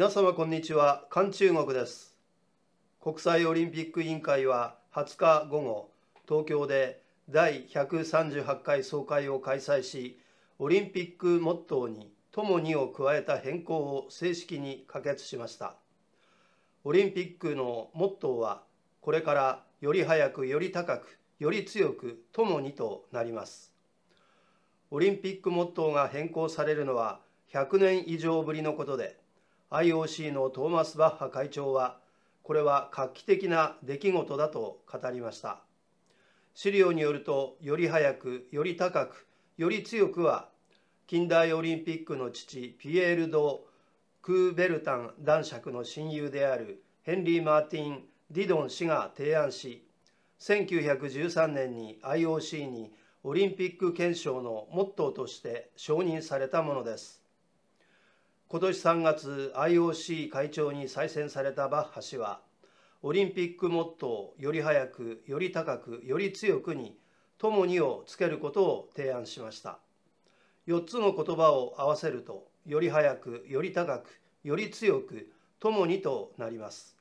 皆様こんにちは韓中国です国際オリンピック委員会は20日午後東京で第138回総会を開催しオリンピックモットーに「ともに」を加えた変更を正式に可決しましたオリンピックのモットーはこれからより早くより高くより強く「ともに」となりますオリンピックモットーが変更されるのは100年以上ぶりのことで IOC のトーマス・バッハ会長はこれは画期的な出来事だと語りました資料によるとより早くより高くより強くは近代オリンピックの父ピエール・ド・クーベルタン男爵の親友であるヘンリー・マーティン・ディドン氏が提案し1913年に IOC にオリンピック憲章のモットーとして承認されたものです今年3月 IOC 会長に再選されたバッハ氏はオリンピックモットーより早くより高くより強くに「ともに」をつけることを提案しました4つの言葉を合わせるとより早くより高くより強く「ともに」となります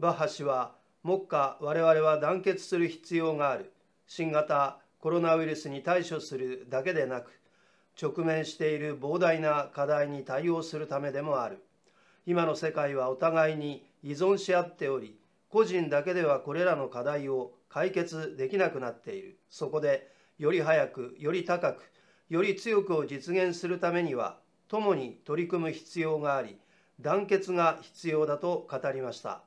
バッハ氏は目下我々は団結する必要がある新型コロナウイルスに対処するだけでなく直面している膨大な課題に対応するためでもある今の世界はお互いに依存し合っており個人だけではこれらの課題を解決できなくなっているそこでより早くより高くより強くを実現するためには共に取り組む必要があり団結が必要だと語りました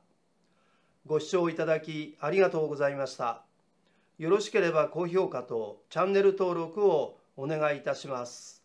ご視聴いただきありがとうございましたよろしければ高評価とチャンネル登録をお願いいたします。